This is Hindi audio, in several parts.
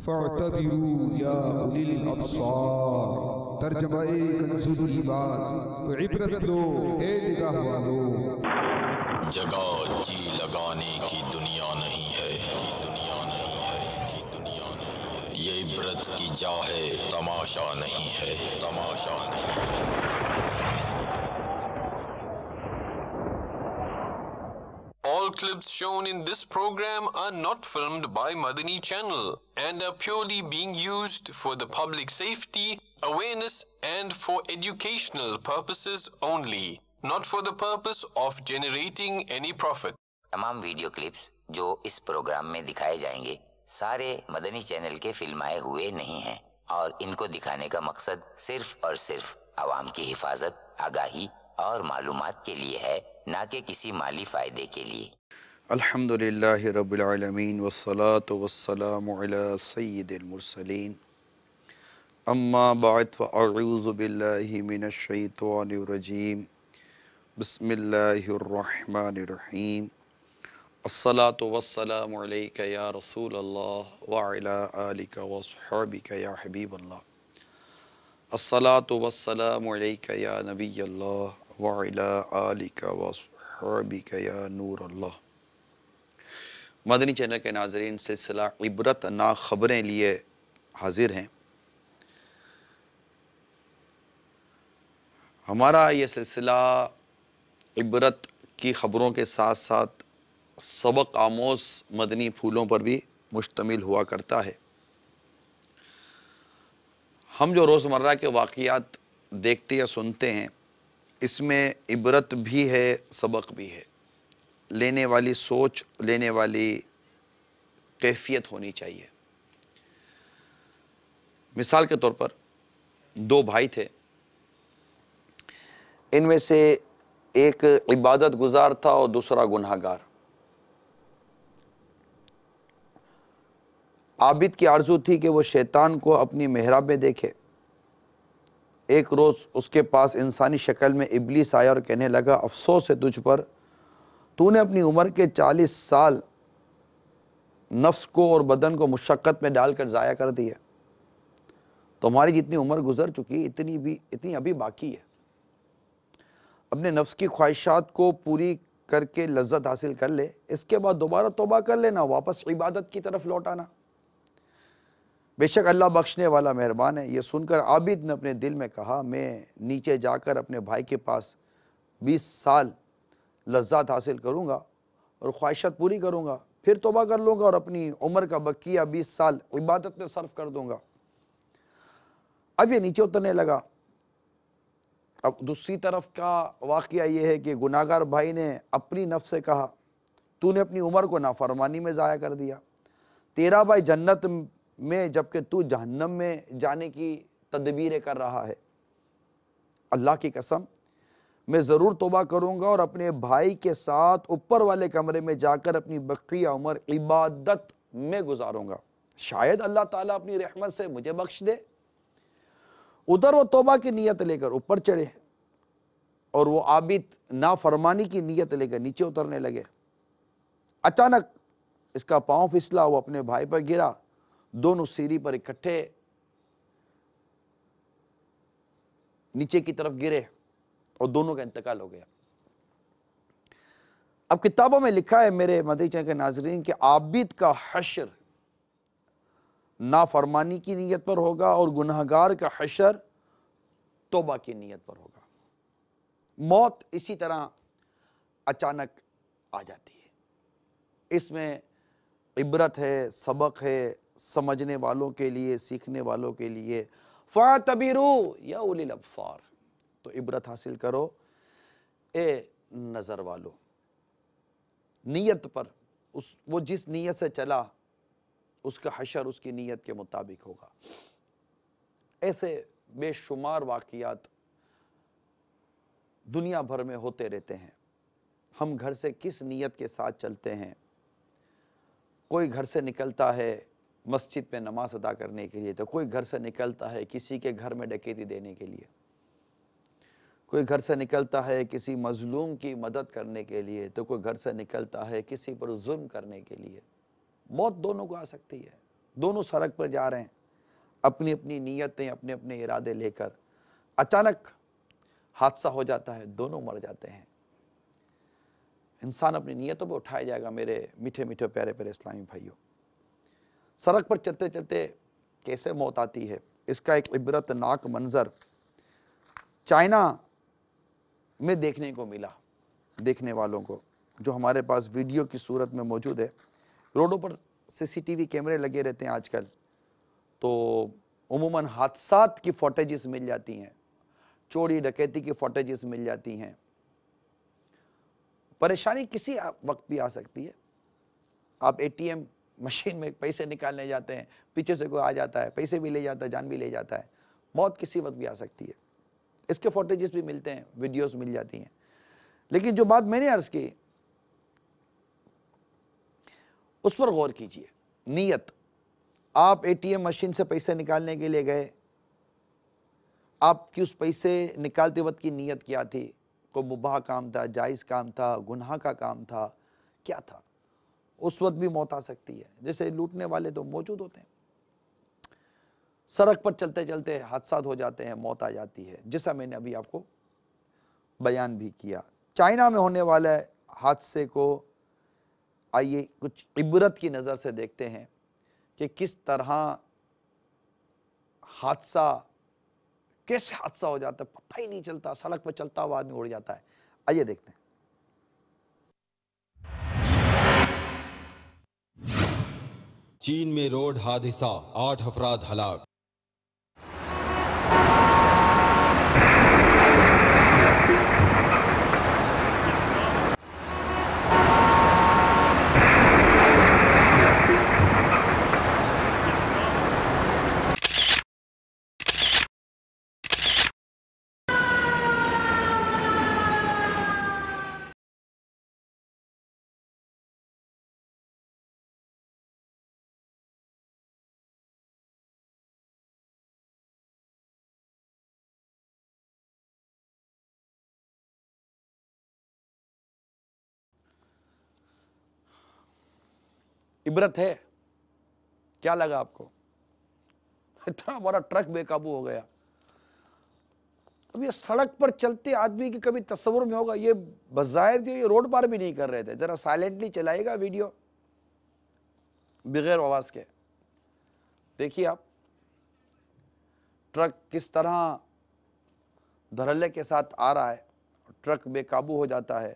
तो इबरत जगह जी लगाने की दुनिया नहीं है की दुनिया नहीं है की दुनिया नहीं है ये इब्रत की जा है तमाशा नहीं है तमाशा नहीं है clips shown in this program are not filmed by Madani Channel and are purely being used for the public safety, awareness and for educational purposes only, not for the purpose of generating any profit. तमाम वीडियो क्लिप्स जो इस प्रोग्राम में दिखाए जाएंगे सारे मदनी चैनल के फिल्माए हुए नहीं हैं और इनको दिखाने का मकसद सिर्फ और सिर्फ आवाम की हिफाजत आगाही और मालूमात के लिए है ना कि किसी माली फायदे के लिए अल्हम्दुलिल्लाह रब्बिल आलमीन वस्सलातु वस्सलामु अला सय्यिदिल मुरसलीन अम्मा बाद फ़अऊज़ु बिल्लाहि मिनश शैतानिर रजीम बिस्मिल्लाहिर रहमानिर रहीम अस्सलातु वस्सलामु अलैका या रसूल अल्लाह व अला आलिका व अस्हाबिका या हबीब अल्लाह अस्सलातु वस्सलामु अलैका या नबी अल्लाह व अला आलिका व अस्हाबिका या मदनी चैनल के नाजरन सिलसिला इबरत ना ख़बरें लिए हाजिर हैं हमारा ये सिलसिला इबरत की ख़बरों के साथ साथ सबक आमोज मदनी फूलों पर भी मुश्तमिल हुआ करता है हम जो रोज़मर्रा के वाक़ात देखते या सुनते हैं इसमें इबरत भी है सबक भी है लेने वाली सोच लेने वाली कैफियत होनी चाहिए मिसाल के तौर पर दो भाई थे इनमें से एक इबादत गुजार था और दूसरा गुनहगार आबिद की आरजू थी कि वो शैतान को अपनी मेहराब में देखे एक रोज़ उसके पास इंसानी शक्ल में इबलीस आया और कहने लगा अफसोस है तुझ पर तूने अपनी उम्र के चालीस साल नफ्स को और बदन को मुशक्क़त में डालकर ज़ाया कर दिया तुम्हारी जितनी उम्र गुजर चुकी इतनी भी इतनी अभी बाकी है अपने नफ्स की ख्वाहिशात को पूरी करके लज्जत हासिल कर ले इसके बाद दोबारा तोबा कर लेना वापस इबादत की तरफ लौटाना बेशक अल्लाह बख्शने वाला मेहरबान है यह सुनकर आबिद ने अपने दिल में कहा मैं नीचे जाकर अपने भाई के पास बीस साल लज्जात हासिल करूँगा और ख्वाहिशत पूरी करूँगा फिर तोबा कर लूँगा और अपनी उम्र का बकिया बीस साल इबादत में सर्व कर दूँगा अब ये नीचे उतरने लगा अब दूसरी तरफ का वाक़ ये है कि गुनागार भाई ने अपनी नफ से कहा तूने अपनी उम्र को नाफरमानी में ज़ाया कर दिया तेरा भाई जन्नत में जबकि तू जहन्नम में जाने की तदबीरें कर रहा है अल्लाह की कसम मैं ज़रूर तोबा करूँगा और अपने भाई के साथ ऊपर वाले कमरे में जाकर अपनी बकिया उम्र इबादत में गुजारूंगा शायद अल्लाह ताला अपनी रहमत से मुझे बख्श दे उधर वो तोबा की नीयत लेकर ऊपर चढ़े और वो आबिद नाफरमानी की नीयत लेकर नीचे उतरने लगे अचानक इसका पाँव फिसला वो अपने भाई पर गिरा दोनों सीरी पर इकट्ठे नीचे की तरफ गिरे और दोनों का इंतकाल हो गया अब किताबों में लिखा है मेरे मदीचा के नाजरीन के आबिद का हशर नाफरमानी की नीयत पर होगा और गुनहगार का हशर तोबा की नीयत पर होगा मौत इसी तरह अचानक आ जाती है इसमें इबरत है सबक है समझने वालों के लिए सीखने वालों के लिए फ़ा तबीरू या उलिल अबसार तो इबरत हासिल करो ए नज़र वालों नीयत पर उस वो जिस नीयत से चला उसका हशर उसकी नीयत के मुताबिक होगा ऐसे बेशुमार वाकियात दुनिया भर में होते रहते हैं हम घर से किस नीयत के साथ चलते हैं कोई घर से निकलता है मस्जिद में नमाज अदा करने के लिए तो कोई घर से निकलता है किसी के घर में डकैती देने के लिए कोई घर से निकलता है किसी मजलूम की मदद करने के लिए तो कोई घर से निकलता है किसी पर जुल्म करने के लिए मौत दोनों को आ सकती है दोनों सड़क पर जा रहे हैं अपनी अपनी नीयतें अपने अपने इरादे लेकर अचानक हादसा हो जाता है दोनों मर जाते हैं इंसान अपनी नीयतों पर उठाया जाएगा मेरे मीठे मीठे प्यारे प्यारे इस्लामी भाइयों सड़क पर चलते चलते कैसे मौत आती है इसका एक इबरतनाक मंज़र चाइना મે દેખને કો મિલા દેખને વાલો કો જો હમારે પાસ વિડિયો કી સુરત મેં મોજૂદ હે રોડો પર સીસીટીવી કેમેરા લગે રહેતે હે આજકલ તો ઉમુમન હાડસાત કી ફોટેજીસ મિલ જાતી હૈ ચોરી લકઈતી કી ફોટેજીસ મિલ જાતી હૈ પરેશાની કિસી વક્ત ભી આ સકતી હૈ આપ એટીએમ મશીન મેં પૈસે નિકાલને જાતે હે પીછે સે કોઈ આ જાતા હે પૈસે ભી લે જાતા હે જાન ભી લે જાતા હે મોત કિસી વક્ત ભી આ સકતી હૈ इसके फोटेजेस भी मिलते हैं वीडियोस मिल जाती हैं लेकिन जो बात मैंने अर्ज की उस पर गौर कीजिए नीयत आप एटीएम मशीन से पैसे निकालने के लिए गए आपकी उस पैसे निकालते वक्त की नीयत क्या थी कोई मुबाह काम था जायज़ काम था गुनाह का काम था क्या था उस वक्त भी मौत आ सकती है जैसे लूटने वाले तो मौजूद होते हैं सड़क पर चलते चलते हादसा हो जाते हैं मौत आ जाती है जैसा मैंने अभी आपको बयान भी किया चाइना में होने वाले हादसे को आइए कुछ इबरत की नज़र से देखते हैं कि किस तरह हादसा कैसे हादसा हो जाता है पता ही नहीं चलता सड़क पर चलता हुआ आदमी उड़ जाता है आइए देखते हैं चीन में रोड हादसा आठ अफराद हलाक इबरत है क्या लगा आपको इतना बड़ा ट्रक बेकाबू हो गया अब ये सड़क पर चलते आदमी की कभी तस्वुर में होगा ये बाहर जो ये रोड पार भी नहीं कर रहे थे ज़रा साइलेंटली चलाएगा वीडियो बगैर आवाज़ के देखिए आप ट्रक किस तरह धरल्ले के साथ आ रहा है ट्रक बेकाबू हो जाता है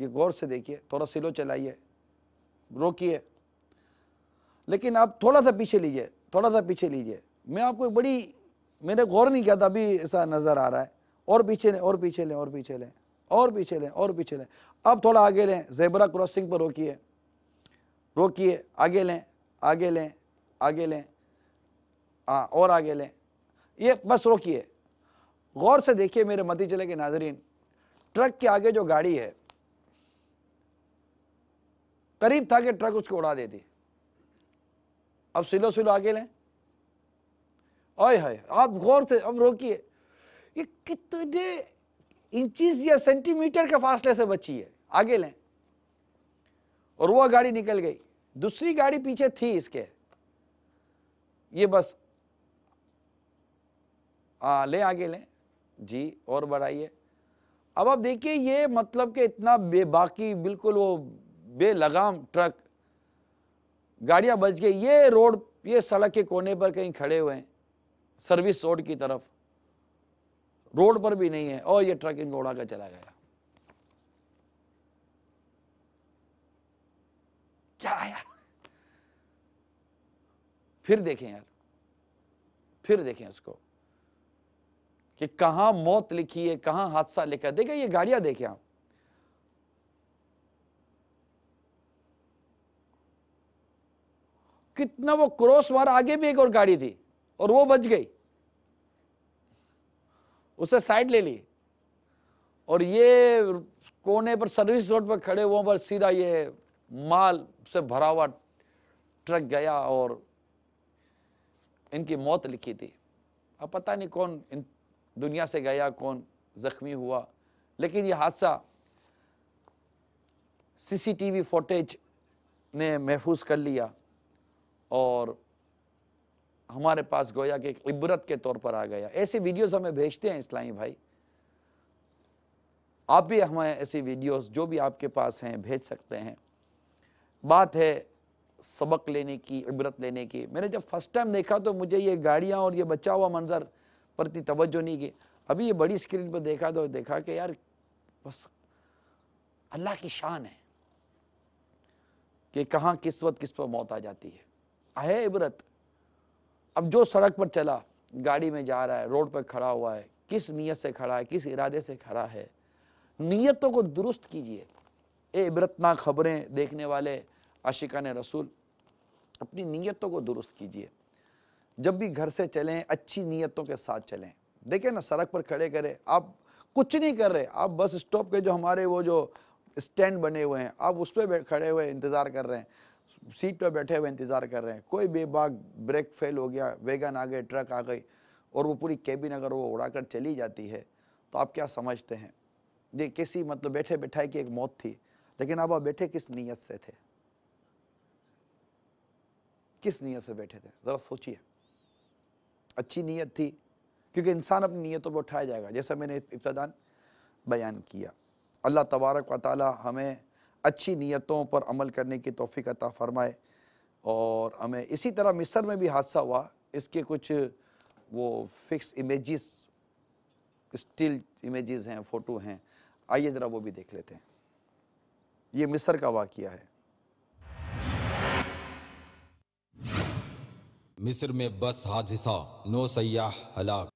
ये गौर से देखिए थोड़ा सिलो चलाइए रोकिए लेकिन आप थोड़ा सा पीछे लीजिए थोड़ा सा पीछे लीजिए मैं आपको एक बड़ी मैंने गौर नहीं किया था अभी ऐसा नज़र आ रहा है और पीछे लें और पीछे लें और पीछे लें और पीछे लें और पीछे लें अब थोड़ा आगे लें जेबरा क्रॉसिंग पर रोकिए रोकिए आगे लें आगे लें आगे लें हाँ और आगे लें ये बस रोकिए गौर से देखिए मेरे मती जिले के नाजरीन ट्रक के आगे जो गाड़ी है करीब था कि ट्रक उसको उड़ा देती अब सिलो सिलो आगे लें ओए हाय आप गौर से अब रोकिए ये कितने इंचज या सेंटीमीटर के फासले से बची है आगे लें और वह गाड़ी निकल गई दूसरी गाड़ी पीछे थी इसके ये बस हाँ ले आगे लें जी और बढ़ाइए अब आप देखिए ये मतलब कि इतना बेबाकी बिल्कुल वो बेलगाम ट्रक गाड़ियां बच गई ये रोड ये सड़क के कोने पर कहीं खड़े हुए हैं सर्विस रोड की तरफ रोड पर भी नहीं है और ये ट्रक इनको उड़ा कर चला गया क्या आया फिर देखें यार फिर देखें इसको कि कहां मौत लिखी है कहां हादसा लिखा है देखें ये गाड़ियां देखें आप कितना वो क्रॉस मार आगे भी एक और गाड़ी थी और वो बच गई उसे साइड ले ली और ये कोने पर सर्विस रोड पर खड़े हुए पर सीधा ये माल से भरा हुआ ट्रक गया और इनकी मौत लिखी थी अब पता नहीं कौन इन दुनिया से गया कौन जख्मी हुआ लेकिन ये हादसा सीसीटीवी फुटेज ने महफूज कर लिया और हमारे पास गोया कि एक इबरत के तौर पर आ गया ऐसे वीडियोस हमें भेजते हैं इस्लामी भाई आप भी हमें ऐसी वीडियोस जो भी आपके पास हैं भेज सकते हैं बात है सबक लेने की इबरत लेने की मैंने जब फर्स्ट टाइम देखा तो मुझे ये गाड़ियाँ और ये बचा हुआ मंजर प्रति तवज्जो नहीं की अभी ये बड़ी स्क्रीन पर देखा तो देखा कि यार बस अल्लाह की शान है कि कहाँ किस वक्त किस पर मौत आ जाती है है इबरत अब जो सड़क पर चला गाड़ी में जा रहा है रोड पर खड़ा हुआ है किस नीयत से खड़ा है किस इरादे से खड़ा है नीयतों को दुरुस्त कीजिए ए इबरतनाक खबरें देखने वाले आशिका ने रसूल अपनी नीयतों को दुरुस्त कीजिए जब भी घर से चलें अच्छी नीयतों के साथ चलें देखें ना सड़क पर खड़े करें आप कुछ नहीं कर रहे आप बस स्टॉप के जो हमारे वो जो स्टैंड बने हुए हैं आप उस पर खड़े हुए इंतज़ार कर रहे हैं सीट पर बैठे हुए इंतज़ार कर रहे हैं कोई बेबाक ब्रेक फेल हो गया वेगन आ गए ट्रक आ गई और वो पूरी केबिन अगर वो उड़ा कर चली जाती है तो आप क्या समझते हैं ये किसी मतलब बैठे बैठाए की एक मौत थी लेकिन अब आप बैठे किस नीयत से थे किस नीयत से बैठे थे ज़रा सोचिए अच्छी नीयत थी क्योंकि इंसान अपनी नीयतों पर उठाया जाएगा जैसा मैंने इब्तदान बयान किया अल्लाह तबारक व हमें अच्छी नीयतों पर अमल करने की तोफ़ी अता फ़रमाए और हमें इसी तरह मिस्र में भी हादसा हुआ इसके कुछ वो फिक्स इमेजेस स्टिल इमेजेस हैं फ़ोटो हैं आइए ज़रा वो भी देख लेते हैं ये मिस्र का वाक़ है मिस्र में बस हादसा नौ सयाह हलाक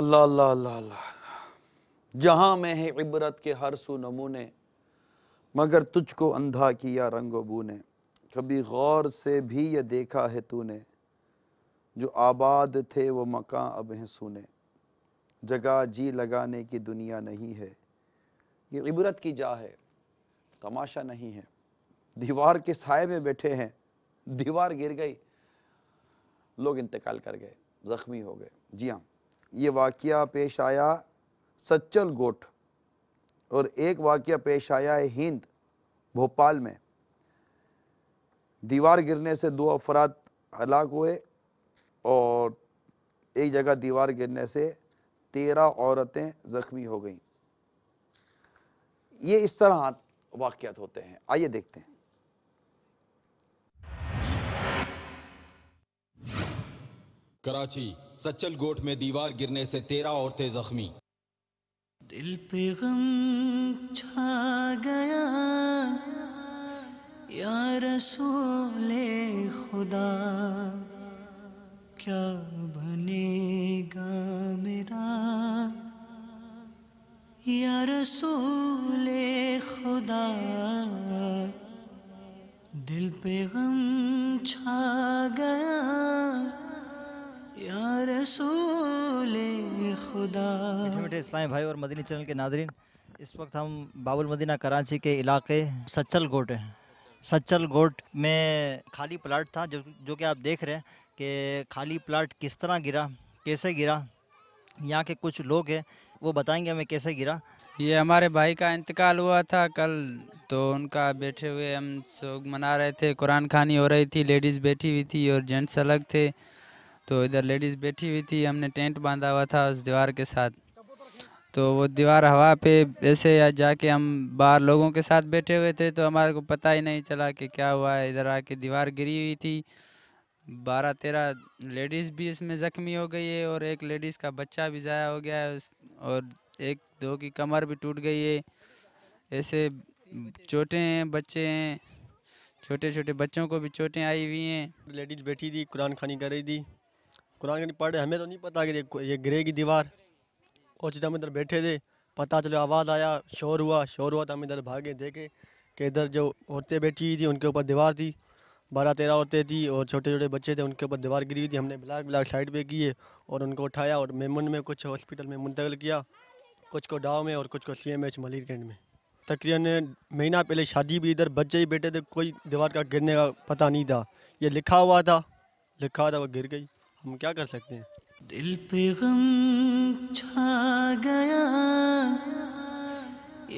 अल्लाह अल्लाह अल्लाह अल्लाह जहाँ में है इबरत के हर सु नमूने मगर तुझको अंधा किया रंगोबू ने कभी गौर से भी ये देखा है तूने जो आबाद थे वो मकां अब हैं सुने जगह जी लगाने की दुनिया नहीं है ये इबरत की जा है तमाशा नहीं है दीवार के साय में बैठे हैं दीवार गिर गई लोग इंतकाल कर गए ज़ख्मी हो गए जी हाँ ये वाक़ पेश आया सच्चल गोट और एक वाक़ पेश आया है हिंद भोपाल में दीवार गिरने से दो अफराद हलाक हुए और एक जगह दीवार गिरने से तेरह औरतें ज़ख्मी हो गईं ये इस तरह वाक़ होते हैं आइए देखते हैं कराची सचल गोट में दीवार गिरने से तेरह औरतें जख्मी दिल पे गम छा गया यार सोले खुदा क्या बनेगा मेरा यार सोले खुदा दिल पे गम छा गया खुदा इस्लामी भाई और मदनी चैनल के नादरीन इस वक्त हम बाबुल मदीना कराची के इलाके सच्चल गोट हैं सच्चल गोट में खाली प्लाट था जो जो कि आप देख रहे हैं कि खाली प्लाट किस तरह गिरा कैसे गिरा यहाँ के कुछ लोग हैं वो बताएंगे हमें कैसे गिरा ये हमारे भाई का इंतकाल हुआ था कल तो उनका बैठे हुए हम शोक मना रहे थे कुरान खानी हो रही थी लेडीज़ बैठी हुई थी और जेंट्स अलग थे तो इधर लेडीज़ बैठी हुई थी हमने टेंट बांधा हुआ था उस दीवार के साथ तो वो दीवार हवा पे ऐसे या जाके हम बाहर लोगों के साथ बैठे हुए थे तो हमारे को पता ही नहीं चला कि क्या हुआ है इधर आके दीवार गिरी हुई थी बारह तेरह लेडीज़ भी इसमें ज़ख्मी हो गई है और एक लेडीज़ का बच्चा भी ज़ाया हो गया है और एक दो की कमर भी टूट गई है ऐसे छोटे हैं बच्चे हैं छोटे छोटे बच्चों को भी चोटें आई हुई हैं लेडीज़ बैठी थी कुरान खानी कर रही थी कुरान नहीं पढ़े हमें तो नहीं पता कि ये ये ग्रे की दीवार और जब हम इधर बैठे थे पता चलो आवाज़ आया शोर हुआ शोर हुआ तो हम इधर भागे देखे कि इधर जो औरतें बैठी हुई थी उनके ऊपर दीवार थी बारह तेरह औरतें थी और छोटे छोटे बच्चे थे उनके ऊपर दीवार गिरी हुई थी हमने ब्लैक ब्लैक साइड पे किए और उनको उठाया और मेमन में कुछ हॉस्पिटल में मुंतकिल किया कुछ को डाव में और कुछ को सी एम एच मलिरगंज में तकरीबन महीना पहले शादी भी इधर बच्चे ही बैठे थे कोई दीवार का गिरने का पता नहीं था ये लिखा हुआ था लिखा था वो गिर गई हम क्या कर सकते हैं दिल पे गम छा गया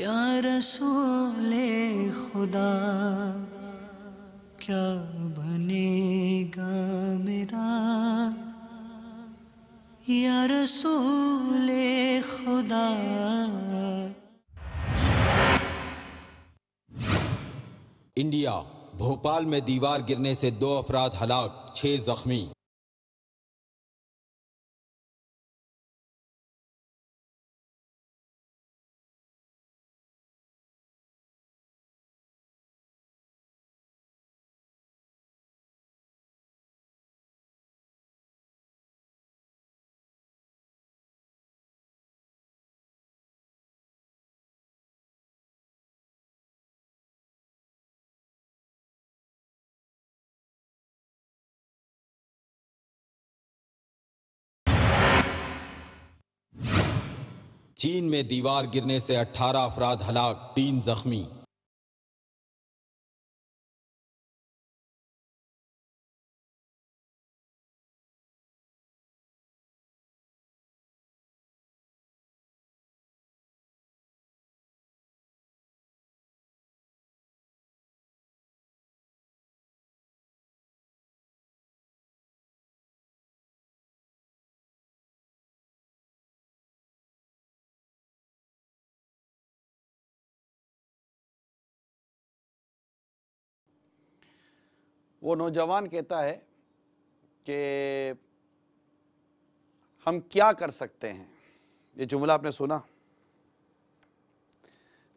या रसूले खुदा क्या बनेगा मेरा या रसूले खुदा इंडिया भोपाल में दीवार गिरने से दो अफराद हलाक छह जख्मी चीन में दीवार गिरने से 18 अफराद हलाक तीन जख्मी वो नौजवान कहता है कि हम क्या कर सकते हैं ये जुमला आपने सुना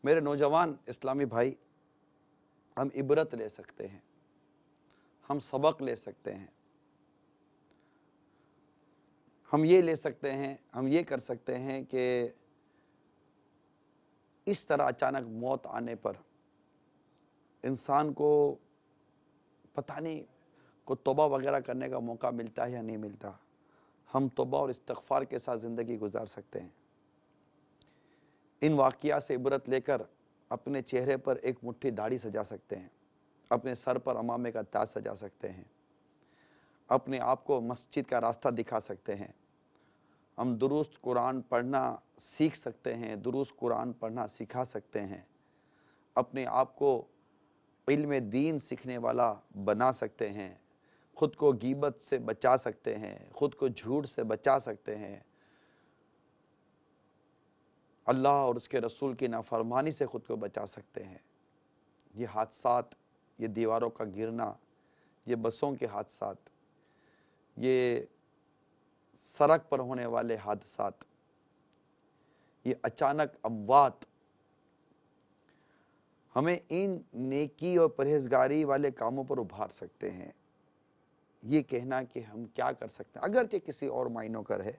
मेरे नौजवान इस्लामी भाई हम इबरत ले सकते हैं हम सबक ले सकते हैं हम ये ले सकते हैं हम ये कर सकते हैं कि इस तरह अचानक मौत आने पर इंसान को पता नहीं को तोबा वगैरह करने का मौका मिलता है या नहीं मिलता हम तोबा और इस्तफ़ार के साथ ज़िंदगी गुजार सकते हैं इन वाक़ से इबरत लेकर अपने चेहरे पर एक मुट्ठी दाढ़ी सजा सकते हैं अपने सर पर अमामे का ताज सजा सकते हैं अपने आप को मस्जिद का रास्ता दिखा सकते हैं हम दुरुस्त कुरान पढ़ना सीख सकते हैं दुरुस्त कुरान पढ़ना सिखा सकते हैं अपने आप को इल्म दीन सीखने वाला बना सकते हैं ख़ुद को गीबत से बचा सकते हैं ख़ुद को झूठ से बचा सकते हैं अल्लाह और उसके रसूल की नाफरमानी से ख़ुद को बचा सकते हैं ये हादसा ये दीवारों का गिरना ये बसों के हादसा ये सड़क पर होने वाले हादसा ये अचानक अमवात हमें इन नेकी और परहेजगारी वाले कामों पर उभार सकते हैं ये कहना कि हम क्या कर सकते हैं अगरचे किसी और मायनों का रहे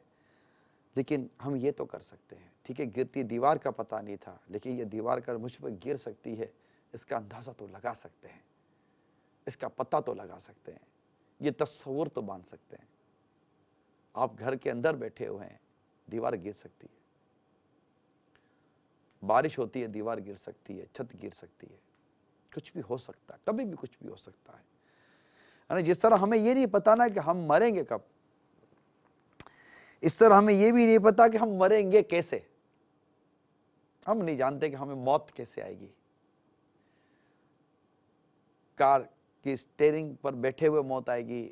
लेकिन हम ये तो कर सकते हैं ठीक है गिरती दीवार का पता नहीं था लेकिन ये दीवार कर मुझ पर गिर सकती है इसका अंदाज़ा तो लगा सकते हैं इसका पता तो लगा सकते हैं ये तस्वुर तो बांध सकते हैं आप घर के अंदर बैठे हुए हैं दीवार गिर सकती है बारिश होती है दीवार गिर सकती है छत गिर सकती है कुछ भी हो सकता है कभी भी कुछ भी हो सकता है जिस तरह हमें ये नहीं पता ना कि हम मरेंगे कब इस तरह हमें ये भी नहीं पता कि हम मरेंगे कैसे हम नहीं जानते कि हमें मौत कैसे आएगी कार की स्टेयरिंग पर बैठे हुए मौत आएगी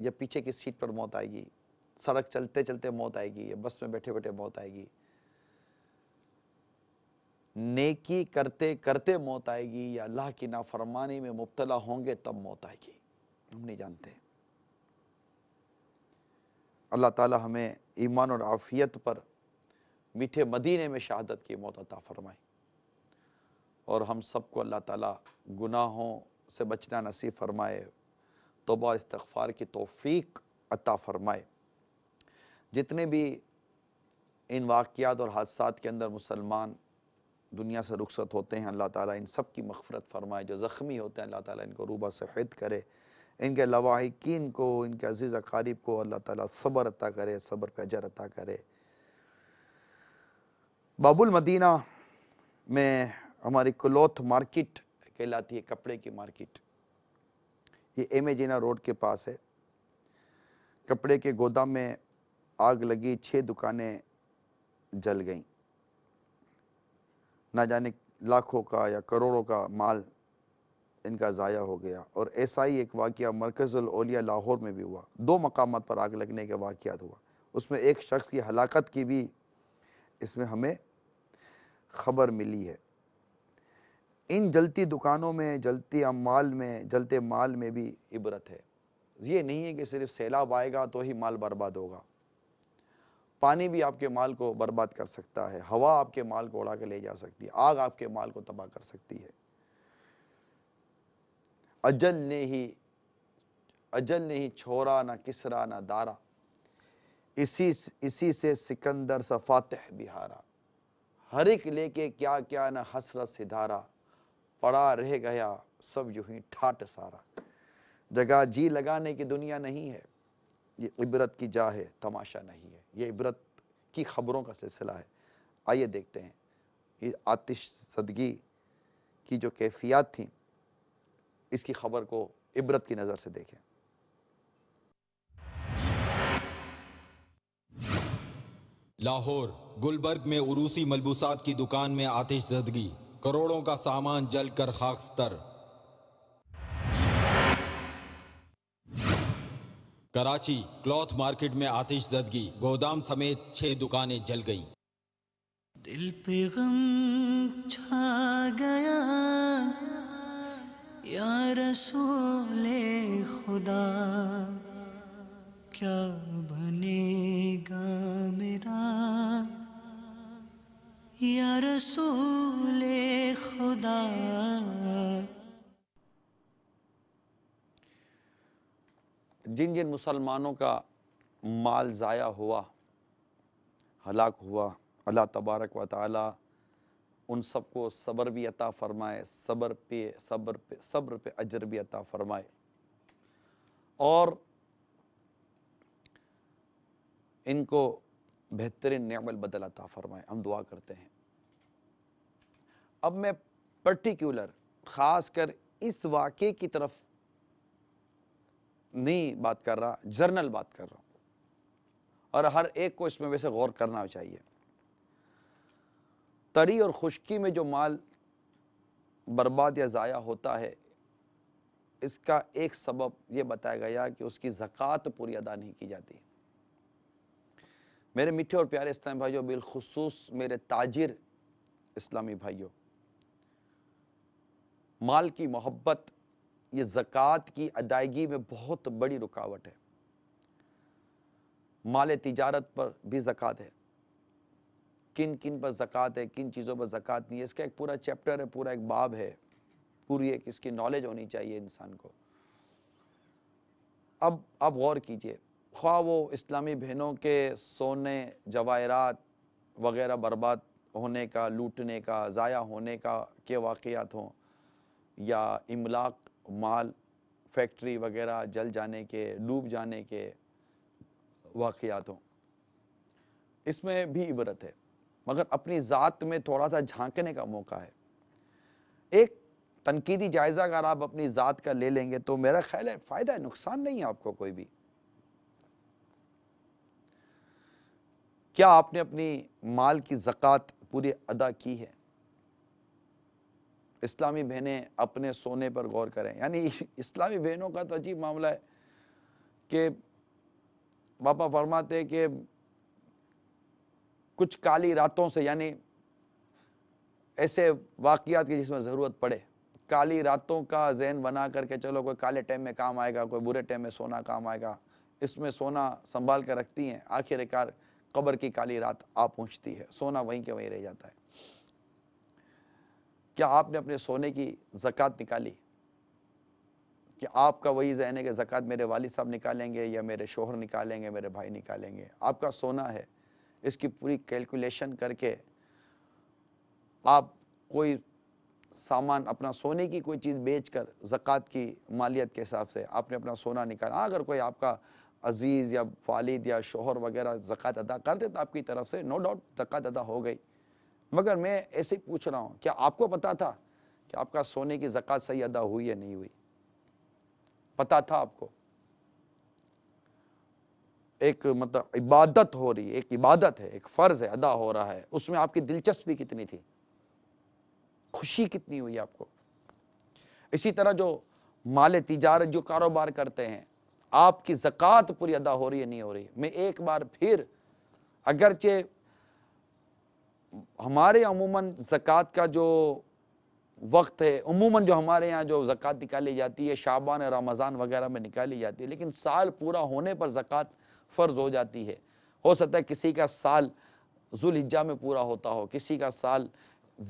या पीछे की सीट पर मौत आएगी सड़क चलते चलते मौत आएगी या बस में बैठे बैठे मौत आएगी नेकी करते करते मौत आएगी या अल्लाह की नाफरमानी में मुबतला होंगे तब मौत आएगी हम नहीं जानते अल्लाह ताला हमें ईमान और आफियत पर मीठे मदीने में शहादत की मौत अता फरमाए और हम सबको अल्लाह ताला गुनाहों से बचना नसीब फरमाए तोबा इस्तफ़ार की तोफ़ीक अता फरमाए जितने भी इन वाक़ात और हादसा के अंदर मुसलमान दुनिया से रुखसत होते हैं अल्लाह ताला इन सब की मफ़रत फरमाए जो ज़ख्मी होते हैं अल्लाह ताला इनको रूबा से हिद करे इनके लवाहिकीन को इनके अजीज़ अकारीब को अल्लाह ताला सब्र अता करे सब्र का अजर अता करे बाबुल मदीना में हमारी क्लोथ मार्केट कहलाती है कपड़े की मार्केट ये एमेजीना रोड के पास है कपड़े के गोदाम में आग लगी छः दुकानें जल गईं ना जाने लाखों का या करोड़ों का माल इनका ज़ाया हो गया और ऐसा ही एक वाक़ मरकज़लिया लाहौर में भी हुआ दो मकाम पर आग लगने के वाक़ हुआ उसमें एक शख्स की हलाकत की भी इसमें हमें खबर मिली है इन जलती दुकानों में जलती अमाल में जलते माल में भी इबरत है ये नहीं है कि सिर्फ सैलाब आएगा तो ही माल बर्बाद होगा पानी भी आपके माल को बर्बाद कर सकता है हवा आपके माल को उड़ा के ले जा सकती है आग आपके माल को तबाह कर सकती है अजल ने ही अजल ने ही छोरा ना किसरा ना दारा इसी इसी से सिकंदर सफ़ातह बिहारा हर एक लेके क्या क्या ना हसरत सिधारा पड़ा रह गया सब यूं ही ठाट सारा जगह जी लगाने की दुनिया नहीं है ये इबरत की जा है तमाशा नहीं है ये इबरत की खबरों का सिलसिला है आइए देखते हैं ये आतिश सदगी की जो कैफियत थी इसकी खबर को इबरत की नज़र से देखें लाहौर गुलबर्ग में उरूसी मलबूसात की दुकान में आतिश जदगी करोड़ों का सामान जल कर खाकस्तर कराची क्लॉथ मार्केट में आतिश जदगी गोदाम समेत छह दुकानें जल गईं। दिल पे गम छा गया या रसूले खुदा क्या बनेगा मेरा या रसूले खुदा जिन जिन मुसलमानों का माल ज़ाया हुआ हलाक हुआ अल्लाह तबारक व ताली उन सबको सब्र भी अता फ़रमाए सब्र पे सब्र पे सब्र पे अजर भी अता फ़रमाए और इनको बेहतरीन न्यामल बदल अता फ़रमाए हम दुआ करते हैं अब मैं पर्टिकुलर ख़ास कर इस वाक़े की तरफ नहीं बात कर रहा जर्नल बात कर रहा और हर एक को इसमें वैसे गौर करना चाहिए तरी और खुश्की में जो माल बर्बाद या ज़ाया होता है इसका एक सबब यह बताया गया कि उसकी ज़क़़त पूरी अदा नहीं की जाती मेरे मीठे और प्यारे इस्लामी भाइयों बिलखसूस मेरे ताजिर इस्लामी भाइयों माल की मोहब्बत ये ज़क़़त की अदायगी में बहुत बड़ी रुकावट है माल तिजारत पर भी जक़ात है किन किन पर जक़ात है किन चीज़ों पर जक़ात नहीं है इसका एक पूरा चैप्टर है पूरा एक बाब है पूरी एक इसकी नॉलेज होनी चाहिए इंसान को अब आप गौर कीजिए ख्वा वो इस्लामी बहनों के सोने जवाहरात वगैरह बर्बाद होने का लूटने का ज़ाया होने का के वाक़ात हों या इमलाक माल फैक्ट्री वगैरह जल जाने के डूब जाने के वाक़ात हों इसमें भी इबरत है मगर अपनी ज़ात में थोड़ा सा झांकने का मौका है एक तनकीदी जायज़ा अगर आप अपनी ज़ात का ले लेंगे तो मेरा ख्याल है फ़ायदा है नुकसान नहीं है आपको कोई भी क्या आपने अपनी माल की ज़क़़त पूरी अदा की है इस्लामी बहनें अपने सोने पर गौर करें यानी इस्लामी बहनों का तो अजीब मामला है कि पापा फरमाते कि कुछ काली रातों से यानी ऐसे वाक़ात की जिसमें ज़रूरत पड़े काली रातों का जहन बना करके चलो कोई काले टाइम में काम आएगा कोई बुरे टाइम में सोना काम आएगा इसमें सोना संभाल कर रखती हैं आखिरकार कब्र की काली रात आ पहुँचती है सोना वहीं के वहीं रह जाता है क्या आपने अपने सोने की ज़क़़त निकाली कि आपका वही जहन है कि ज़क़़त मेरे वाल साहब निकालेंगे या मेरे शोहर निकालेंगे मेरे भाई निकालेंगे आपका सोना है इसकी पूरी कैलकुलेशन करके आप कोई सामान अपना सोने की कोई चीज़ बेचकर ज़क़़त की मालियत के हिसाब से आपने अपना सोना निकाला हाँ अगर कोई आपका अजीज़ या वालिद या शोहर वगैरह ज़क़़त अदा कर दे तो आपकी तरफ से नो डाउट ज़क़़त अदा हो गई मगर मैं ऐसे ही पूछ रहा हूँ क्या आपको पता था कि आपका सोने की ज़क़़त सही अदा हुई या नहीं हुई पता था आपको एक मतलब इबादत हो रही है एक इबादत है एक फ़र्ज़ है अदा हो रहा है उसमें आपकी दिलचस्पी कितनी थी खुशी कितनी हुई आपको इसी तरह जो माल तिजारत जो कारोबार करते हैं आपकी ज़क़़त पूरी अदा हो रही है नहीं हो रही मैं एक बार फिर अगरचे हमारे अमूमन ज़क़़त का जो वक्त है अमूमन जो हमारे यहाँ जो ज़क़़त निकाली जाती है शाबान रमज़ान वगैरह में निकाली जाती है लेकिन साल पूरा होने पर ज़क़़त फ़र्ज़ हो जाती है हो सकता है किसी का साल जुल्हिजा में पूरा होता हो किसी का साल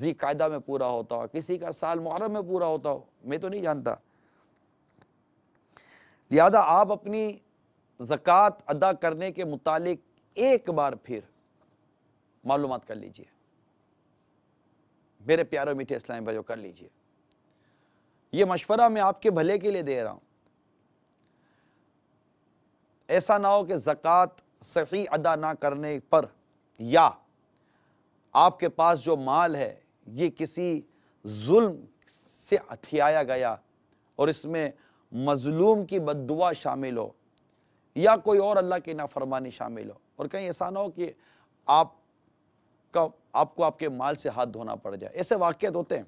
जी कायदा में पूरा होता हो किसी का साल मुहर्रम में पूरा होता हो मैं तो नहीं जानता लिहाजा आप अपनी ज़क़़त अदा करने के मुतालिक एक बार फिर मालूम कर लीजिए मेरे प्यारे मीठे इस्लामी भाइयों कर लीजिए ये मशवरा मैं आपके भले के लिए दे रहा हूँ ऐसा ना हो कि ज़क़़त सही अदा ना करने पर या आपके पास जो माल है ये किसी जुल्म से हथियाया गया और इसमें मजलूम की बदुआ शामिल हो या कोई और अल्लाह की नाफरमानी शामिल हो और कहीं ऐसा ना हो कि आप का आपको आपके माल से हाथ धोना पड़ जाए ऐसे वाक्य होते हैं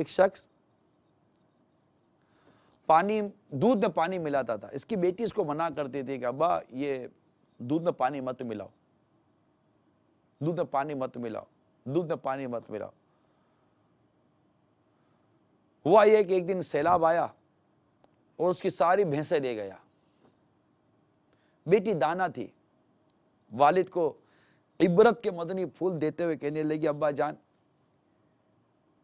एक शख्स पानी दूध में पानी मिलाता था इसकी बेटी इसको मना करती थी कि अब्बा ये दूध में पानी मत मिलाओ दूध में पानी मत मिलाओ दूध में पानी मत मिलाओ हुआ यह कि एक दिन सैलाब आया और उसकी सारी भैंसें ले गया बेटी दाना थी वालिद को इबरक के मदनी फूल देते हुए कहने लगी अब्बा जान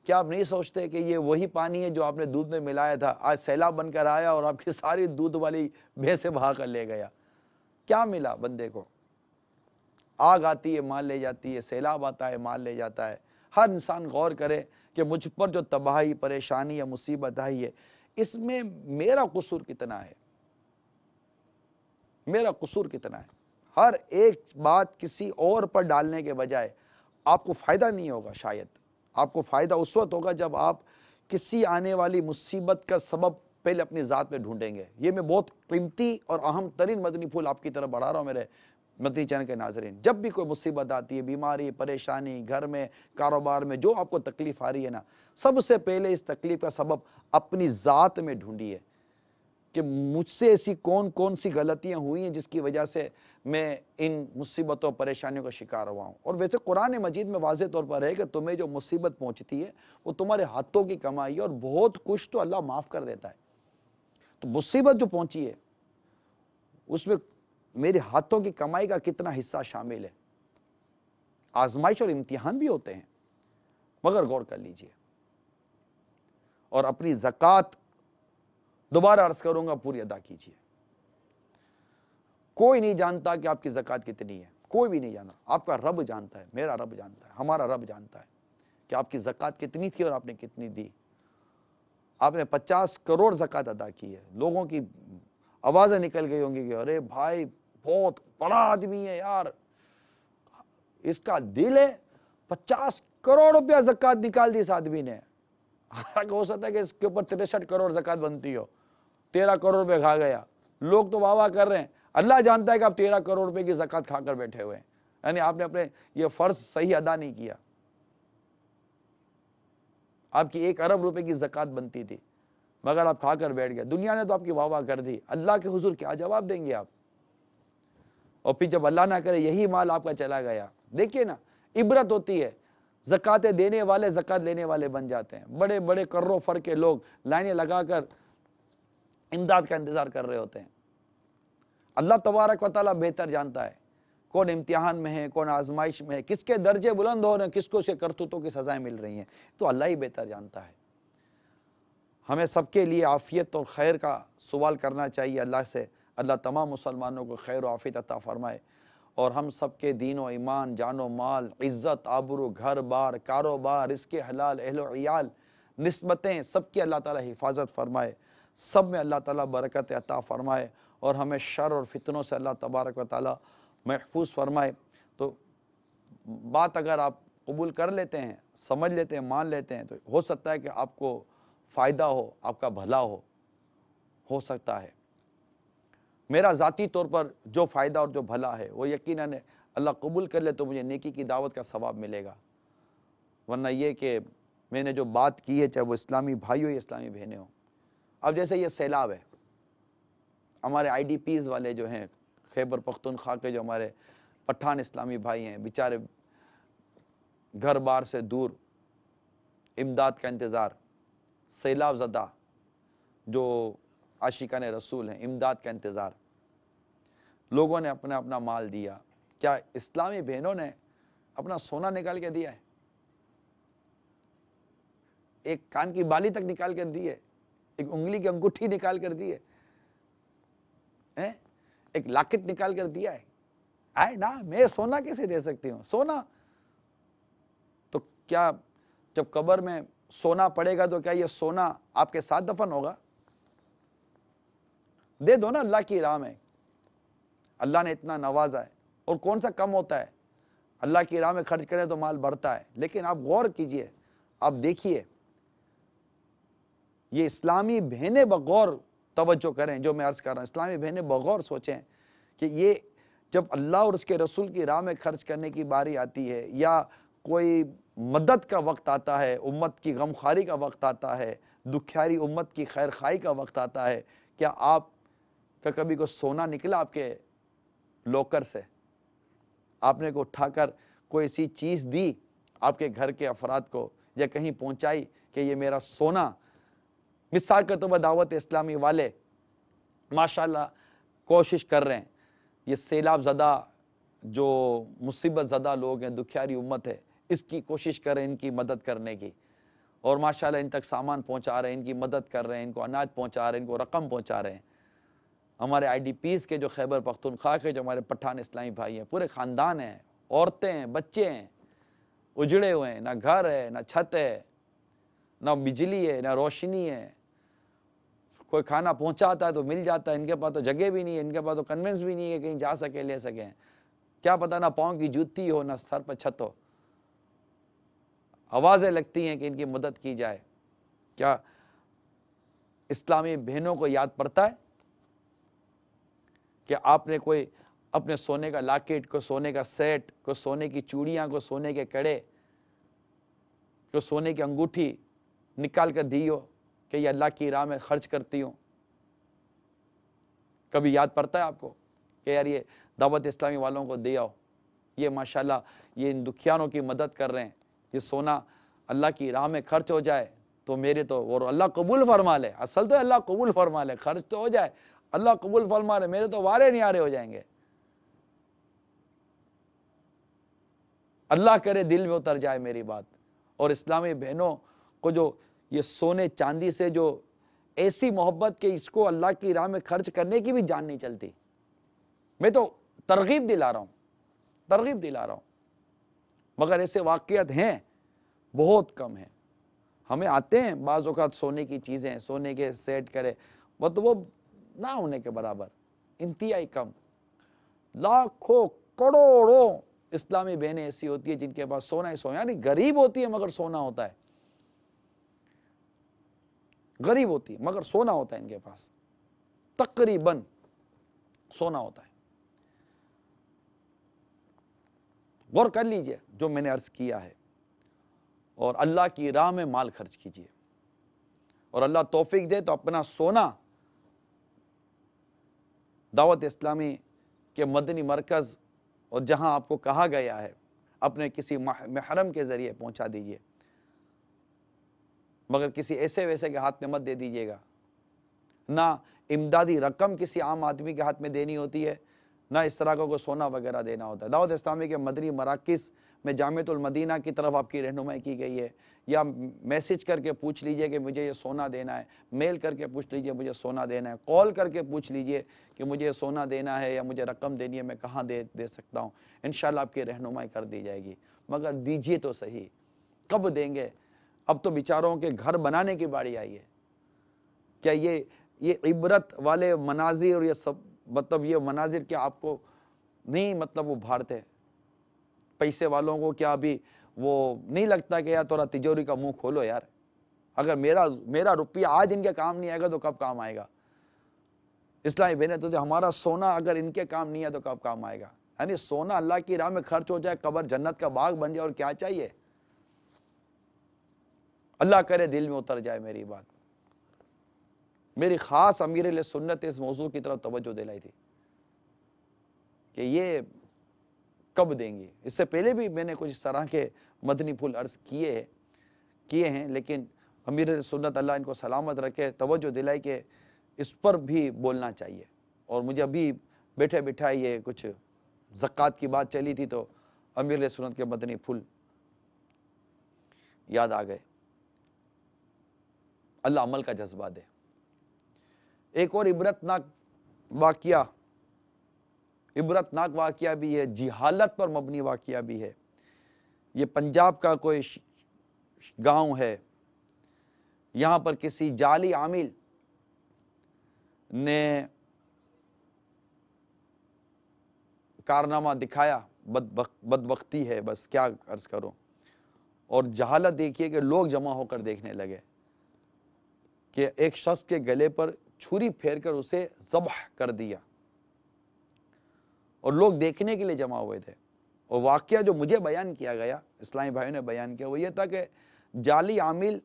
क्या आप नहीं सोचते कि ये वही पानी है जो आपने दूध में मिलाया था आज सैलाब बनकर आया और आपकी सारी दूध वाली भैंसे बहा कर ले गया क्या मिला बंदे को आग आती है माल ले जाती है सैलाब आता है माल ले जाता है हर इंसान गौर करे कि मुझ पर जो तबाही परेशानी या मुसीबत आई है इसमें मेरा कसूर कितना है मेरा कसूर कितना है हर एक बात किसी और पर डालने के बजाय आपको फ़ायदा नहीं होगा शायद आपको फ़ायदा उस वक्त होगा जब आप किसी आने वाली मुसीबत का सबब पहले अपनी ज़ात में ढूंढेंगे ये मैं बहुत कीमती और अहम तरीन मदनी फूल आपकी तरफ बढ़ा रहा हूँ मेरे मदनी चैनल के नाजरन जब भी कोई मुसीबत आती है बीमारी परेशानी घर में कारोबार में जो आपको तकलीफ़ आ रही है ना सबसे पहले इस तकलीफ़ का सबब अपनी ज़ात में ढूंढिए कि मुझसे ऐसी कौन कौन सी गलतियां हुई हैं जिसकी वजह से मैं इन मुसीबतों परेशानियों का शिकार हुआ हूं और वैसे कुरान मजीद में वाज तौर पर है कि तुम्हें जो मुसीबत पहुंचती है वो तुम्हारे हाथों की कमाई है और बहुत कुछ तो अल्लाह माफ़ कर देता है तो मुसीबत जो पहुंची है उसमें मेरे हाथों की कमाई का कितना हिस्सा शामिल है आजमाइश और इम्तिहान भी होते हैं मगर गौर कर लीजिए और अपनी ज़क़़त दोबारा अर्ज करूंगा पूरी अदा कीजिए कोई नहीं जानता कि आपकी जक़ात कितनी है कोई भी नहीं जानता आपका रब जानता है मेरा रब जानता है हमारा रब जानता है कि आपकी जक़ात कितनी थी और आपने कितनी दी आपने 50 करोड़ जक़ात अदा की है लोगों की आवाज़ें निकल गई होंगी कि अरे भाई बहुत बड़ा आदमी है यार इसका दिल है पचास करोड़ रुपया जक़ात निकाल दी इस आदमी ने हालांकि हो सकता है कि इसके ऊपर तिरसठ करोड़ जक़ात बनती हो तेरह करोड़ रुपये खा गया लोग तो वाह वाह कर रहे हैं अल्लाह जानता है कि आप तेरह करोड़ रुपये की जक़ात खाकर बैठे हुए हैं यानी आपने अपने ये फ़र्ज सही अदा नहीं किया आपकी एक अरब रुपए की जक़ात बनती थी मगर आप खाकर बैठ गए दुनिया ने तो आपकी वाह वाह कर दी अल्लाह के हुजूर क्या जवाब देंगे आप और फिर जब अल्लाह ना करे यही माल आपका चला गया देखिए ना इबरत होती है जक़ातें देने वाले जक़ात लेने वाले बन जाते हैं बड़े बड़े करो फर के लोग लाइनें लगाकर इमदाद का इंतज़ार कर रहे होते हैं अल्लाह तबारक वाली बेहतर जानता है कौन इम्तिहान में है कौन आजमाइश में है किसके दर्जे बुलंद हो रहे हैं किसको उसके करतूतों की सज़ाएँ मिल रही हैं तो अल्लाह ही बेहतर जानता है हमें सबके लिए आफ़ियत और खैर का सवाल करना चाहिए अल्लाह से अल्लाह तमाम मुसलमानों को खैर आफ़ियत अता फ़रमाए और हम सब के दीन व ईमान जानो माल इज़्ज़त आबरू घर बार कारोबार इसके हलाल अहलो नस्बतें सबकी अल्लाह ताली हिफाजत फरमाए सब में अल्लाह ताला बरकत अता फ़रमाए और हमें शर और फितनों से अल्लाह तबारक व ताली महफूज फरमाए तो बात अगर आप कबूल कर लेते हैं समझ लेते हैं मान लेते हैं तो हो सकता है कि आपको फ़ायदा हो आपका भला हो हो सकता है मेरा ज़ाती तौर पर जो फ़ायदा और जो भला है वो यकीन है अल्लाह कबूल कर ले तो मुझे नेकी की दावत का सवाब मिलेगा वरना ये कि मैंने जो बात की है चाहे वो इस्लामी भाई हो या इस्लामी बहनें हों अब जैसे ये सैलाब है हमारे पीज़ वाले जो हैं खैबर पख्तनख्वा के जो हमारे पठान इस्लामी भाई हैं बेचारे घर बार से दूर इमदाद का इंतज़ार सैलाब ज़दा जो आशिका ने रसूल हैं इमदाद का इंतज़ार लोगों ने अपना अपना माल दिया क्या इस्लामी बहनों ने अपना सोना निकाल के दिया है एक कान की बाली तक निकाल कर दी है एक उंगली की अंगूठी निकाल कर दी है हैं एक लाकेट निकाल कर दिया है आए ना मैं सोना कैसे दे सकती हूँ सोना तो क्या जब कबर में सोना पड़ेगा तो क्या ये सोना आपके साथ दफन होगा दे दो ना अल्लाह की राह में अल्लाह ने इतना नवाजा है और कौन सा कम होता है अल्लाह की राह में खर्च करें तो माल बढ़ता है लेकिन आप गौर कीजिए आप देखिए ये इस्लामी बहने बगौर तवज्जो करें जो मैं अर्ज़ कर रहा हूँ इस्लामी बहने बगौर सोचें कि ये जब अल्लाह और उसके रसूल की राह में खर्च करने की बारी आती है या कोई मदद का वक्त आता है उम्मत की गमखारी का वक्त आता है दुखियारी उम्मत की खैर खाई का वक्त आता है क्या आप का कभी कोई सोना निकला आपके लोकर से आपने को उठाकर कोई ऐसी चीज़ दी आपके घर के अफराद को या कहीं पहुंचाई कि ये मेरा सोना मिसाल के तौर पर दावत इस्लामी वाले माशाल्लाह कोशिश कर रहे हैं ये सैलाब ज़दा जो मुसीबत ज़दा लोग हैं दुखियारी उम्मत है इसकी कोशिश कर रहे हैं इनकी मदद करने की और माशाल्लाह इन तक सामान पहुंचा रहे हैं इनकी मदद कर रहे हैं इनको अनाज पहुंचा रहे हैं इनको रकम पहुंचा रहे हैं हमारे आईडीपीज़ के जो खैबर पख्तनख्वा के जो हमारे पठान इस्लामी भाई हैं पूरे ख़ानदान हैं औरतें हैं बच्चे हैं उजड़े हुए हैं ना घर है ना छत है ना बिजली है ना रोशनी है कोई खाना पहुंचाता है तो मिल जाता है इनके पास तो जगह भी नहीं है इनके पास तो कन्वेंस भी नहीं है कहीं जा सके ले सकें क्या पता ना पाँव की जूती हो ना सर पर छत हो आवाज़ें लगती हैं कि इनकी मदद की जाए क्या इस्लामी बहनों को याद पड़ता है कि आपने कोई अपने सोने का लाकेट को सोने का सेट को सोने की चूड़ियाँ को सोने के कड़े को सोने की अंगूठी निकाल कर दी हो कि ये अल्लाह की राह में खर्च करती हूँ कभी याद पड़ता है आपको कि यार ये दावत इस्लामी वालों को दे आओ ये माशाल्लाह ये इन दुखियानों की मदद कर रहे हैं ये सोना अल्लाह की राह में खर्च हो जाए तो मेरे तो और अल्लाह कबूल फरमा ले असल तो अल्लाह कबूल फरमा ले खर्च तो हो जाए अल्लाह कबूल फरमा ले मेरे तो वारे नहीं आ रहे हो जाएंगे अल्लाह करे दिल में उतर जाए मेरी बात और इस्लामी बहनों को जो ये सोने चांदी से जो ऐसी मोहब्बत के इसको अल्लाह की राह में खर्च करने की भी जान नहीं चलती मैं तो तरगीब दिला रहा हूँ तरगीब दिला रहा हूँ मगर ऐसे वाक़ हैं बहुत कम हैं हमें आते हैं बाज़ात सोने की चीज़ें सोने के सेट करे वह तो वो ना होने के बराबर इंतहाई कम लाखों करोड़ों इस्लामी बहनें ऐसी होती है जिनके पास सोना ही सोना यानी गरीब होती है मगर सोना होता है गरीब होती है मगर सोना होता है इनके पास तकरीबन सोना होता है गौर कर लीजिए जो मैंने अर्ज़ किया है और अल्लाह की राह में माल खर्च कीजिए और अल्लाह तोफ़ी दे तो अपना सोना दावत इस्लामी के मदनी मरकज़ और जहां आपको कहा गया है अपने किसी महरम के ज़रिए पहुंचा दीजिए मगर किसी ऐसे वैसे के हाथ में मत दे दीजिएगा ना इमदादी रकम किसी आम आदमी के हाथ में देनी होती है ना इस तरह का को कोई सोना वगैरह देना होता है दाऊद इस्लामी के मदरी मराकज़ में जामतुलमदीना की तरफ आपकी रहनुमाई की गई है या मैसेज करके पूछ लीजिए कि मुझे ये सोना देना है मेल करके पूछ लीजिए मुझे सोना देना है कॉल करके पूछ लीजिए कि मुझे ये सोना देना है या मुझे रकम देनी है मैं कहाँ दे दे सकता हूँ इन आपकी रहनुमाई कर दी जाएगी मगर दीजिए तो सही कब देंगे अब तो बेचारों के घर बनाने की बारी आई है क्या ये ये इबरत वाले मनाजिर और ये सब मतलब ये मनाजिर क्या आपको नहीं मतलब वो भारत है पैसे वालों को क्या अभी वो नहीं लगता कि यार थोड़ा तिजोरी का मुंह खोलो यार अगर मेरा मेरा रुपया आज इनके काम नहीं आएगा तो कब काम आएगा इस्लामी बहन तो हमारा सोना अगर इनके काम नहीं है तो कब काम आएगा यानी सोना अल्लाह की राह में खर्च हो जाए कबर जन्नत का बाग बन जाए और क्या चाहिए अल्लाह करे दिल में उतर जाए मेरी बात मेरी ख़ास अमीर सुन्नत इस मौजू की तरफ तोज्जो दिलाई थी कि ये कब देंगे इससे पहले भी मैंने कुछ इस तरह के मदनी फूल अर्ज़ किए किए हैं लेकिन अमीर सुन्नत अल्लाह इनको सलामत रखे तोज्जो दिलाई के इस पर भी बोलना चाहिए और मुझे अभी बैठे बैठा ये कुछ ज़क़़त की बात चली थी तो अमीर सुन्नत के मदनी फूल याद आ गए अल्लाह अमल का जज्बा दे एक और इबरतनाक वाक्य इबरतनाक वाक्य भी है जिहालत पर मबनी वाक्य भी है ये पंजाब का कोई गांव है यहाँ पर किसी जाली आमिल ने कारनामा दिखाया बद बदबख्ती है बस क्या अर्ज़ करो और जहालत देखिए कि लोग जमा होकर देखने लगे कि एक शख्स के गले पर छुरी फेर कर उसे जबह कर दिया और लोग देखने के लिए जमा हुए थे और वाक्य जो मुझे बयान किया गया इस्लामी भाइयों ने बयान किया वो ये था कि जाली आमिल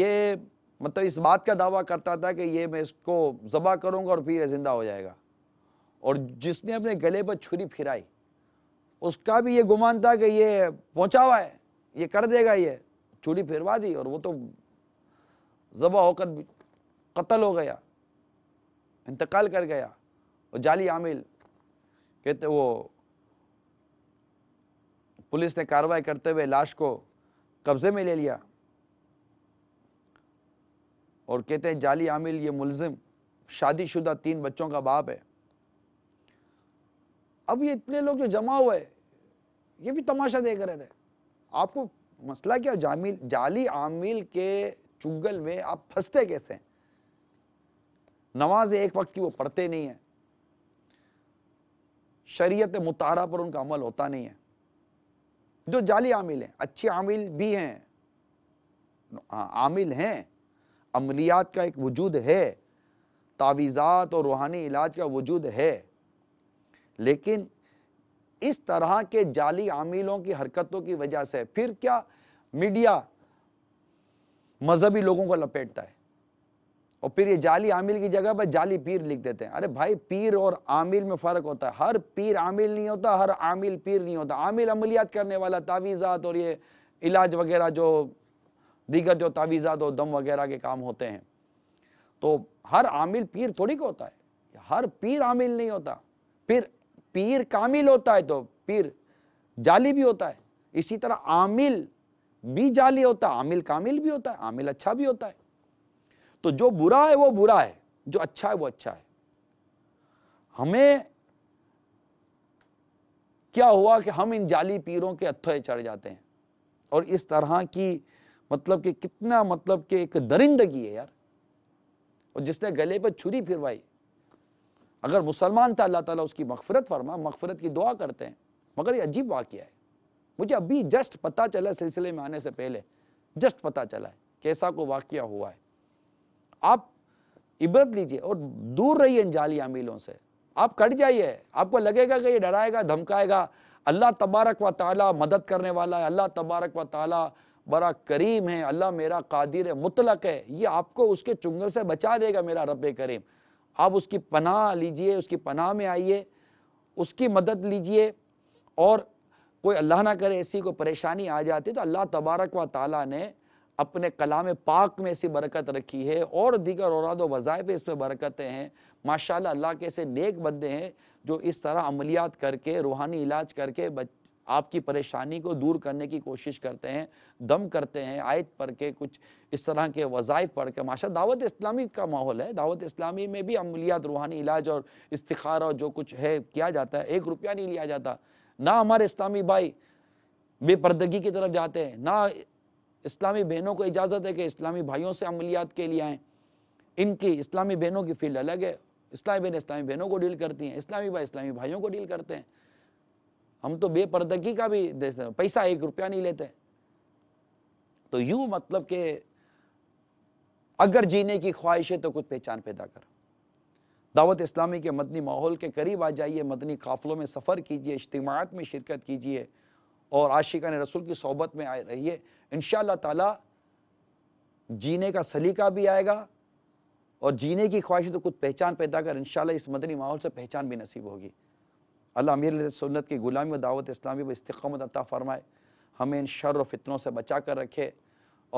ये मतलब इस बात का दावा करता था कि ये मैं इसको ज़बह करूँगा और फिर ज़िंदा हो जाएगा और जिसने अपने गले पर छुरी फिराई उसका भी ये गुमान था कि ये पहुँचा हुआ है ये कर देगा ये छुरी फिरवा दी और वो तो ज़बा होकर कत्ल हो गया इंतकाल कर गया और जाली आमिल कहते वो पुलिस ने कार्रवाई करते हुए लाश को कब्ज़े में ले लिया और कहते हैं जाली आमिल ये मुलजिम शादीशुदा तीन बच्चों का बाप है अब ये इतने लोग जो जमा हुए ये भी तमाशा देख रहे थे आपको मसला क्या जामिल जाली आमिल के चुगल में आप फंसते कैसे हैं नमाज एक वक्त की वो पढ़ते नहीं है शरीयत मुतारा पर उनका अमल होता नहीं है जो जाली आमिल हैं अच्छे आमिल भी हैं हाँ, आमिल हैं अमलियात का एक वजूद है तावीज़ात और रूहानी इलाज का वजूद है लेकिन इस तरह के जाली आमिलों की हरकतों की वजह से फिर क्या मीडिया मजहबी लोगों को लपेटता है और फिर ये जाली आमिल की जगह पर जाली पीर लिख देते हैं अरे भाई पीर और आमिल में फ़र्क होता है हर पीर आमिल नहीं होता हर आमिल पीर नहीं होता आमिल अमलियात करने वाला तावीज़ात और ये इलाज वगैरह जो दीगर जो तावीज़ात और दम वगैरह के काम होते हैं तो हर आमिल पीर थोड़ी को होता है हर पीर आमिल नहीं होता फिर पीर कामिल होता है तो पीर जाली भी होता है इसी तरह आमिल भी जाली होता है आमिल कामिल भी होता है आमिल अच्छा भी होता है तो जो बुरा है वो बुरा है जो अच्छा है वो अच्छा है हमें क्या हुआ कि हम इन जाली पीरों के अथोए चढ़ जाते हैं और इस तरह की मतलब कि कितना मतलब कि एक दरिंदगी है यार और जिसने गले पर छुरी फिरवाई अगर मुसलमान था अल्लाह ताला उसकी मफफरत फरमा मफफरत की दुआ करते हैं मगर ये अजीब वाक्य है मुझे अभी जस्ट पता चला सिलसिले में आने से पहले जस्ट पता चला है कैसा को वाक्य हुआ है आप इबरत लीजिए और दूर रहिए इन जाली अमीलों से आप कट जाइए आपको लगेगा कि ये डराएगा धमकाएगा अल्लाह तबारक व ताला मदद करने वाला है अल्लाह तबारक व ताला बड़ा करीम है अल्लाह मेरा कादिर मुतलक है ये आपको उसके चुंगल से बचा देगा मेरा रब करीम आप उसकी पनाह लीजिए उसकी पनाह में आइए उसकी मदद लीजिए और कोई अल्लाह ना करे ऐसी कोई परेशानी आ जाती तो अल्लाह तबारक व ताली ने अपने कलाम पाक में ऐसी बरकत रखी है और दीगर औरद वज़ाइफ इसमें बरकतें हैं माशा अल्लाह के ऐसे नेक बंदे हैं जो इस तरह अमलियात करके रूहानी इलाज करके आपकी परेशानी को दूर करने की कोशिश करते हैं दम करते हैं आयत पढ़ के कुछ इस तरह के वज़ाइफ पढ़ के माशा दावत इस्लामी का माहौल है दावत इस्लामी में भी अमलियात रूहानी इलाज और इस्तार और जो कुछ है किया जाता है एक रुपया नहीं लिया जाता ना हमारे इस्लामी भाई बेपर्दगी की तरफ जाते हैं ना इस्लामी बहनों को इजाज़त है कि इस्लामी भाइयों से अमलियात के लिए आएँ इनकी इस्लामी बहनों की फील्ड अलग है इस्लामी बहन इस्लामी बहनों को डील करती हैं इस्लामी भाई इस्लामी भाइयों को डील करते हैं हम तो बेपर्दगी का भी पैसा एक रुपया नहीं लेते तो यूँ मतलब कि अगर जीने की ख्वाहिश है तो कुछ पहचान पैदा करो दावत इस्लामी के मदनी माहौल के करीब आ जाइए मदनी काफ़लों में सफ़र कीजिए इज्तिमात में शिरकत कीजिए और आशिका ने रसूल की सोबत में आए रहिए इन ताला जीने का सलीका भी आएगा और जीने की ख्वाहिश तो कुछ पहचान पैदा कर इन इस मदनी माहौल से पहचान भी नसीब होगी अल्लाह अमीर सुन्नत की ग़ुलामी और दावत इस्लामी पर इस्तमत अता फ़रमाए हमें इन शर व फितनों से बचा कर रखे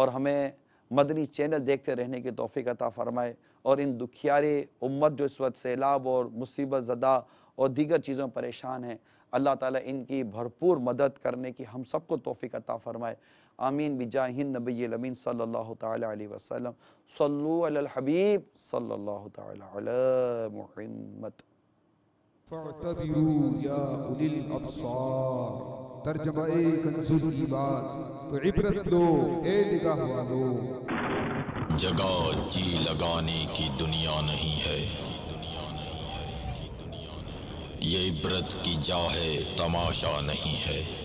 और हमें मदनी चैनल देखते रहने की तोफ़ी अता फ़रमाए और इन दुखियारे उम्मत जो इस वक्त सैलाब और मुसीबत ज़दा और दीगर चीज़ों में परेशान हैं अल्लाह ताला इनकी भरपूर मदद करने की हम सबको तोफ़ी अता फ़रमाए आमीन बिजा हिंद नबी अमीन सल्ला वसलम सल्लुलहबीब सल्ला तहम्मद तर्जमा तो इबरत दो ए निगाह वालों जगह जी लगाने की दुनिया नहीं है ये इब्रत की जा है तमाशा नहीं है